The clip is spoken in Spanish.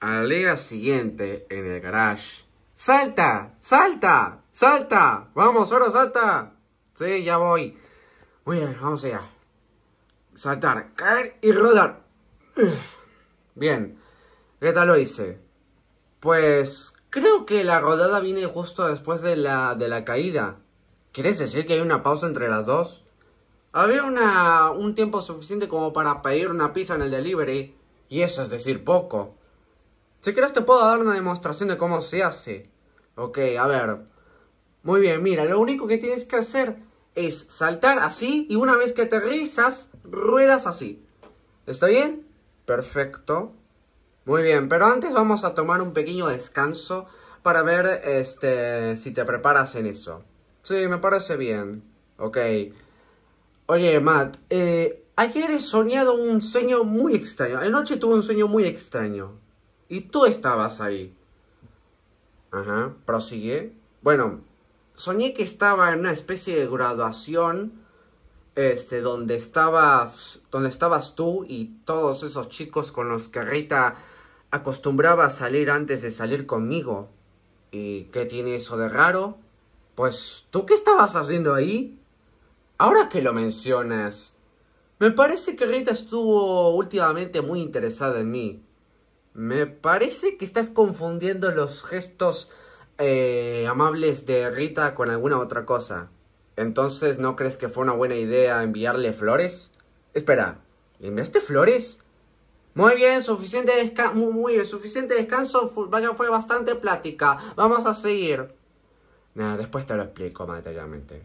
Al día siguiente en el garage. ¡Salta! ¡Salta! ¡Salta! ¡Vamos, ahora salta! Sí, ya voy. Muy bien, vamos allá. Saltar, caer y rodar. Bien. ¿Qué tal lo hice? Pues creo que la rodada viene justo después de la, de la caída. ¿Quieres decir que hay una pausa entre las dos? Había una, un tiempo suficiente como para pedir una pizza en el delivery, y eso es decir poco. Si quieres te puedo dar una demostración de cómo se hace. Ok, a ver. Muy bien, mira, lo único que tienes que hacer es saltar así y una vez que aterrizas, ruedas así. ¿Está bien? Perfecto. Muy bien, pero antes vamos a tomar un pequeño descanso para ver este si te preparas en eso. Sí, me parece bien. Ok. Oye, Matt, eh, ayer he soñado un sueño muy extraño. noche tuve un sueño muy extraño. Y tú estabas ahí. Ajá, prosigue. Bueno, soñé que estaba en una especie de graduación. Este, donde estabas, donde estabas tú y todos esos chicos con los que Rita acostumbraba a salir antes de salir conmigo. ¿Y qué tiene eso de raro? Pues, ¿tú qué estabas haciendo ahí? Ahora que lo mencionas, me parece que Rita estuvo últimamente muy interesada en mí. Me parece que estás confundiendo los gestos eh, amables de Rita con alguna otra cosa. Entonces, ¿no crees que fue una buena idea enviarle flores? Espera, ¿le enviaste flores? Muy bien, suficiente descanso. Muy, muy bien, suficiente descanso. Vaya, fue bastante plática. Vamos a seguir. Nada, después te lo explico más detalladamente.